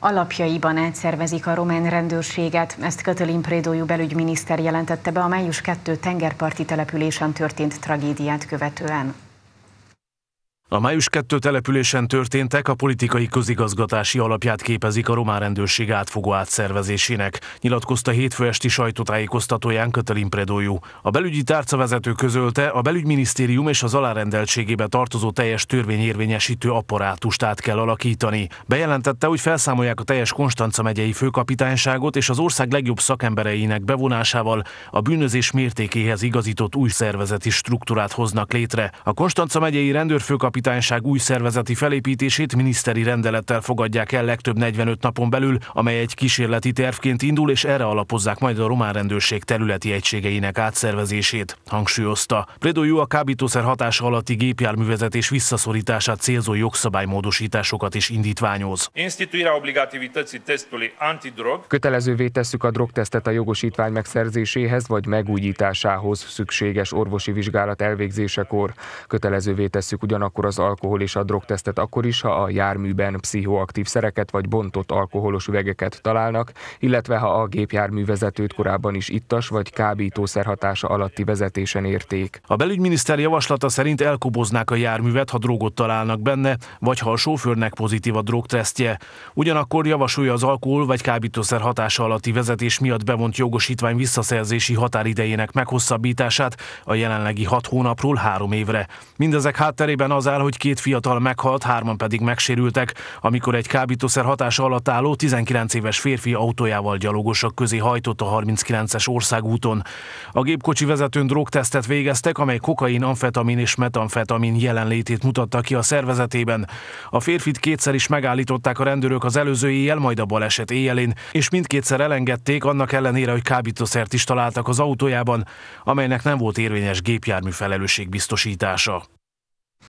alapjaiban átszervezik a román rendőrséget. Ezt Katalin Prédójú belügyminiszter jelentette be a május 2 tengerparti településen történt tragédiát követően. A május 2 településen történtek a politikai közigazgatási alapját képezik a román rendőrség átfogó átszervezésének, nyilatkozta hétfő esti sajtótájékoztatóján Kötelin Predójú. A belügyi tárcavezető közölte, a belügyminisztérium és az alárendeltségébe tartozó teljes törvényérvényesítő apparátust át kell alakítani. Bejelentette, hogy felszámolják a teljes Konstanca megyei főkapitányságot és az ország legjobb szakembereinek bevonásával a bűnözés mértékéhez igazított új szervezeti struktúrát hoznak létre. A Konstanca megyei rendőrfőkapitány kapitányság új szervezeti felépítését miniszteri rendelettel fogadják el legtöbb 45 napon belül, amely egy kísérleti tervként indul, és erre alapozzák majd a román rendőrség területi egységeinek átszervezését, hangsúlyozta. Predojú a kábítószer hatása alatti gépjárművezetés visszaszorítását célzó jogszabálymódosításokat is indítványoz. Kötelezővé tesszük a drogtesztet a jogosítvány megszerzéséhez vagy megújításához szükséges orvosi vizsgálat elvégzésekor. Kötelezővé tesszük ugyanakkor az alkohol és a drogtesztet akkor is, ha a járműben pszichoaktív szereket vagy bontott alkoholos üvegeket találnak, illetve ha a gépjárművezetőt korábban is ittas vagy kábítószer hatása alatti vezetésen érték. A belügyminiszter javaslata szerint elkoboznák a járművet, ha drogot találnak benne, vagy ha a sofőrnek pozitív a drogtesztje. Ugyanakkor javasolja az alkohol vagy kábítószer hatása alatti vezetés miatt bevont jogosítvány visszaszerzési határidejének meghosszabbítását a jelenlegi hat hónapról három évre. Mindezek hátterében az áll, el, hogy két fiatal meghalt, hárman pedig megsérültek, amikor egy kábítószer hatása alatt álló 19 éves férfi autójával gyalogosak közé hajtott a 39-es országúton. A gépkocsi vezetőn drogtesztet végeztek, amely kokain, amfetamin és metamfetamin jelenlétét mutatta ki a szervezetében. A férfit kétszer is megállították a rendőrök az előző éjjel, majd a baleset éjjelén, és mindkétszer elengedték, annak ellenére, hogy kábítószert is találtak az autójában, amelynek nem volt érvényes gépjármű felelősségbiztosítása.